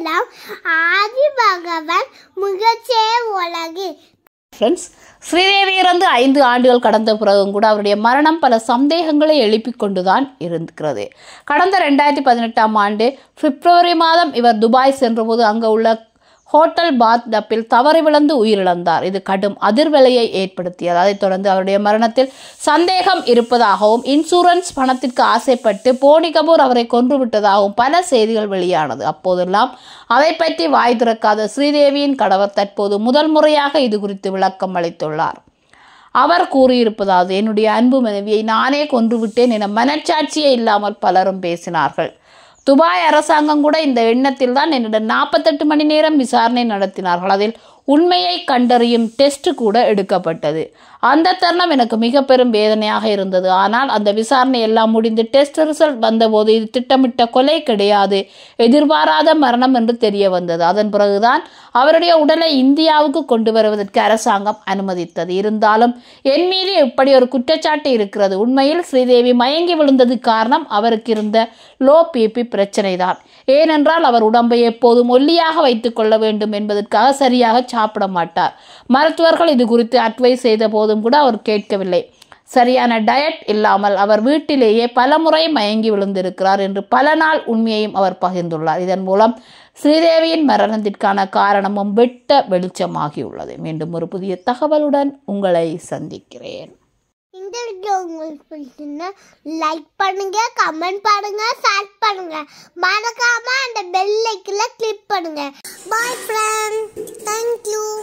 எல்லாம் ஆதி பகவன் முகச்சே உலகு ஃப்ரெண்ட்ஸ் ஸ்ரீதேவி இறந்து ஐந்து ஆண்டுகள் கடந்த பிறகும் கூட அவருடைய மரணம் பல சந்தேகங்களை எழுப்பி கொண்டுதான் இருக்கிறது கடந்த ரெண்டாயிரத்தி பதினெட்டாம் ஆண்டு பிப்ரவரி மாதம் இவர் துபாய் சென்றபோது அங்கே உள்ள ஹோட்டல் பாத் டப்பில் தவறி விழுந்து உயிரிழந்தார் இது கடும் அதிர்வலையை ஏற்படுத்தியது அதைத் தொடர்ந்து அவருடைய மரணத்தில் சந்தேகம் இருப்பதாகவும் இன்சூரன்ஸ் பணத்திற்கு ஆசைப்பட்டு போனி கபூர் அவரை கொன்றுவிட்டதாகவும் பல செய்திகள் வெளியானது அப்போதெல்லாம் அதை பற்றி வாய் திறக்காத ஸ்ரீதேவியின் கணவர் தற்போது முதல் முறையாக இது குறித்து விளக்கம் அளித்துள்ளார் அவர் கூறியிருப்பதாவது என்னுடைய அன்பு மனைவியை நானே கொன்றுவிட்டேன் என மனச்சாட்சியே இல்லாமல் பலரும் பேசினார்கள் துபாய் அரசாங்கம் கூட இந்த எண்ணத்தில் தான் என்னிடம் நாற்பத்தெட்டு மணி நேரம் விசாரணை நடத்தினார்கள் அதில் உண்மையை கண்டறியும் டெஸ்ட் கூட எடுக்கப்பட்டது அந்த தருணம் எனக்கு மிக பெரும் வேதனையாக இருந்தது ஆனால் அந்த விசாரணை எல்லாம் முடிந்து டெஸ்ட் ரிசல்ட் வந்தபோது இது திட்டமிட்ட கொலை கிடையாது எதிர்பாராத மரணம் என்று தெரிய வந்தது அதன் பிறகுதான் அவருடைய உடலை இந்தியாவுக்கு கொண்டு வருவதற்கு அரசாங்கம் அனுமதித்தது இருந்தாலும் என் மீது இப்படி ஒரு குற்றச்சாட்டு இருக்கிறது உண்மையில் ஸ்ரீதேவி மயங்கி விழுந்தது காரணம் அவருக்கு இருந்த லோ பிபி பிரச்சனை தான் ஏனென்றால் அவர் உடம்பை எப்போதும் ஒல்லியாக வைத்துக்கொள்ள வேண்டும் என்பதற்காக சரியாக சாப்பிட மாட்டார் மருத்துவர்கள் இது குறித்து அட்வைஸ் செய்த போதும் கூட அவர் கேட்கவில்லை சரியான டயட் இல்லாமல் அவர் வீட்டிலேயே பலமுறை மயங்கி விழுந்திருக்கிறார் என்று பல நாள் உண்மையையும் அவர் பகிர்ந்துள்ளார் இதன் மூலம் ஸ்ரீதேவியின் மரணத்திற்கான காரணமும் வெட்ட வெளிச்சமாகியுள்ளது மீண்டும் ஒரு புதிய தகவலுடன் உங்களை சந்திக்கிறேன் இந்த வீடியோ உங்களுக்கு லைக் பண்ணுங்க கமெண்ட் பண்ணுங்க ஷேர் பண்ணுங்க மறக்காம அந்த பெல் ஐக்கில் கிளிக் பண்ணுங்க Bye friend. Thank you.